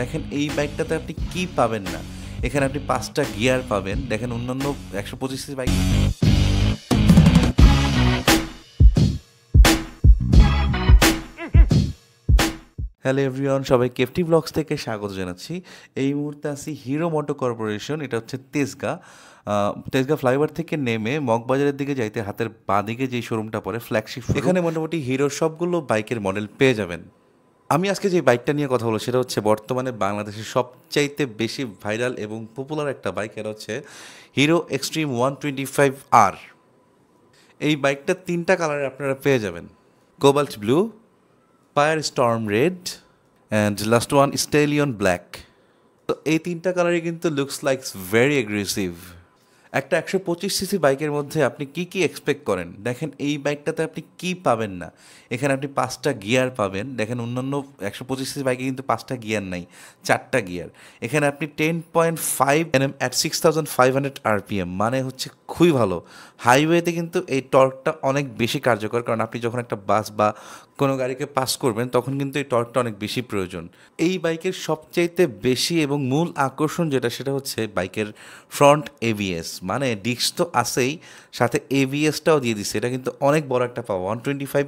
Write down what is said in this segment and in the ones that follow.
দেখেন এই বাইকটাতে আপনি কি পাবেন না এখানে আপনি পাঁচটা গিয়ার পাবেন দেখেন অন্যান্য একশো পঁচিশ বাইক হ্যালো এভরিওয়ান সবাই কেফটি ব্লগস থেকে স্বাগত জানাচ্ছি এই মুহূর্তে আছি হিরো মোটো কর্পোরেশন এটা হচ্ছে তেজগা তেজগা ফ্লাইওভার থেকে নেমে মগবাজারের দিকে যাইতে হাতের বাঁ দিকে যে শোরুমটা পড়ে ফ্ল্যাগশিপ এখানে মোটামুটি হিরোর সবগুলো বাইকের মডেল পেয়ে যাবেন আমি আজকে যে বাইকটা নিয়ে কথা বলো সেটা হচ্ছে বর্তমানে বাংলাদেশের সবচাইতে বেশি ভাইরাল এবং পপুলার একটা বাইক এটা হচ্ছে Hero Xtreme one twenty five আর এই বাইকটা তিনটা কালারে আপনারা পেয়ে যাবেন cobalt blue firestorm red and last one stallion black তো এই তিনটা কালারই কিন্তু লুকস লাইকস ভেরি অ্যাগ্রেসিভ একটা একশো পঁচিশ সিসি বাইকের মধ্যে আপনি কি কি এক্সপেক্ট করেন দেখেন এই বাইকটাতে আপনি কি পাবেন না এখানে আপনি পাঁচটা গিয়ার পাবেন দেখেন অন্যান্য একশো পঁচিশ সিসি বাইকে কিন্তু পাঁচটা গিয়ার নাই চারটা গিয়ার এখানে আপনি ten point five N M at six thousand five hundred RPM মানে হচ্ছে খুবই ভালো হাইওয়েতে কিন্তু এই টর্কটা অনেক বেশি কার্যকর কারণ আপনি যখন একটা বাস বা কোনো গাড়িকে পাস করবেন তখন কিন্তু এই টর্কটা অনেক বেশি প্রয়োজন এই বাইকের সবচাইতে বেশি এবং মূল আকর্ষণ যেটা সেটা হচ্ছে বাইকের ফ্রন্ট এবিএস মানে ডিস্ক তো আছেই সাথে এভিএসটাও দিয়ে দিচ্ছে এটা কিন্তু অনেক বড় একটা পাওয়া ওয়ান টোয়েন্টি ফাইভ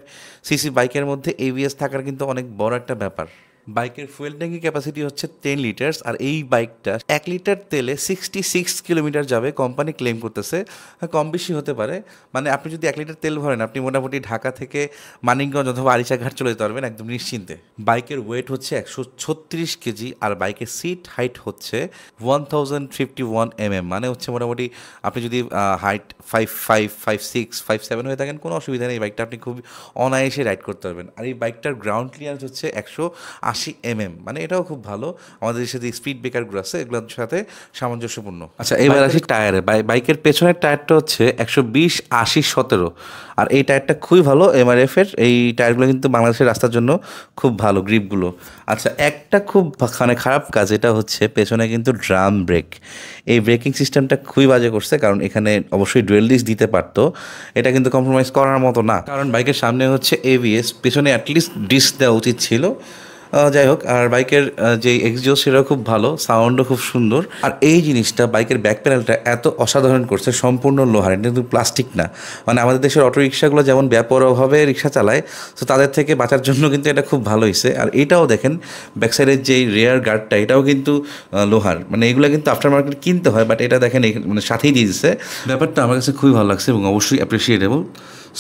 সিসি বাইকের মধ্যে এভিএস থাকার কিন্তু অনেক বড় একটা ব্যাপার বাইকের ফুয়েল ট্যাঙ্কি ক্যাপাসিটি হচ্ছে টেন লিটার আর এই বাইকটা এক লিটার তেলে সিক্সটি সিক্স কিলোমিটার যাবে কোম্পানি ক্লেম করতেছে হ্যাঁ, কম বেশি হতে পারে মানে আপনি যদি এক লিটার তেল ভরেন আপনি মোটামুটি ঢাকা থেকে মানিকগঞ্জ অথবা আরিচাঘাট চলে যেতে পারবেন একদম নিশ্চিন্তে বাইকের ওয়েট হচ্ছে একশো ছত্রিশ কেজি আর বাইকের সিট হাইট হচ্ছে one thousand fifty one M M মানে হচ্ছে মোটামুটি আপনি যদি height five five five six five seven হয়ে থাকেন কোনো অসুবিধা নেই বাইকটা আপনি খুব অনায়াসে রাইড করতে পারবেন আর এই বাইকটার গ্রাউন্ড ক্লিয়ারেন্স হচ্ছে একশো আশি আশি এমএম মানে এটাও খুব ভালো আমাদের দেশে যে স্পিড ব্রেকারগুলো আছে এগুলোর সাথে সামঞ্জস্যপূর্ণ আচ্ছা এবার আসি টায়ারে বাইকের পেছনের টায়ারটা হচ্ছে একশো বিশ আশি সতেরো আর এই টায়ারটা খুবই ভালো এমআরএফ এর এই টায়ারগুলো কিন্তু বাংলাদেশের রাস্তার জন্য খুব ভালো গ্রিপগুলো আচ্ছা একটা খুব মানে খারাপ কাজ এটা হচ্ছে পেছনে কিন্তু ড্রাম ব্রেক এই ব্রেকিং সিস্টেমটা খুবই বাজে করছে কারণ এখানে অবশ্যই ডুয়েল ডিস্ক দিতে পারতো এটা কিন্তু কম্প্রোমাইজ করার মতো না কারণ বাইকের সামনে হচ্ছে এভিএস পেছনে অ্যাটলিস্ট ডিস্ক দেওয়া উচিত ছিল যাই হোক আর বাইকের যে এক্সজিও সেটাও খুব ভালো সাউন্ডও খুব সুন্দর আর এই জিনিসটা বাইকের ব্যাক প্যানেলটা এত অসাধারণ করছে সম্পূর্ণ লোহার এটা কিন্তু প্লাস্টিক না মানে আমাদের দেশের অটো রিক্সাগুলো যেমন ব্যাপকভাবে রিক্সা চালায় তো তাদের থেকে বাঁচার জন্য কিন্তু এটা খুব ভালো হয়েছে আর এটাও দেখেন ব্যাক সাইডের যেই রেয়ার গার্ডটা এটাও কিন্তু লোহার মানে এগুলো কিন্তু আফটার মার্কেট কিনতে হয় বাট এটা দেখেন মানে সাথেই দিয়ে দিচ্ছে ব্যাপারটা আমার কাছে খুবই ভালো লাগছে এবং অবশ্যই অ্যাপ্রিসিয়েটেবল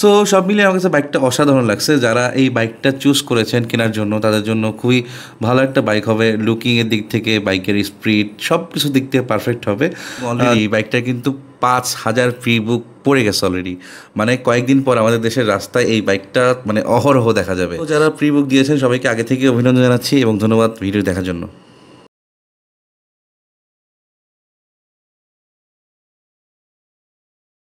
সো সব মিলিয়ে আমার কাছে বাইকটা অসাধারণ লাগছে যারা এই বাইকটা চুজ করেছেন কেনার জন্য তাদের জন্য খুবই ভালো একটা বাইক হবে লুকিংয়ের দিক থেকে বাইকের স্পিড সব কিছু দিক থেকে পারফেক্ট হবে এই বাইকটা কিন্তু পাঁচ হাজার ফ্রি বুক পড়ে গেছে অলরেডি মানে কয়েকদিন পর আমাদের দেশের রাস্তায় এই বাইকটা মানে অহরহ দেখা যাবে যারা ফ্রি বুক দিয়েছেন সবাইকে আগে থেকে অভিনন্দন জানাচ্ছি এবং ধন্যবাদ ভিডিও দেখার জন্য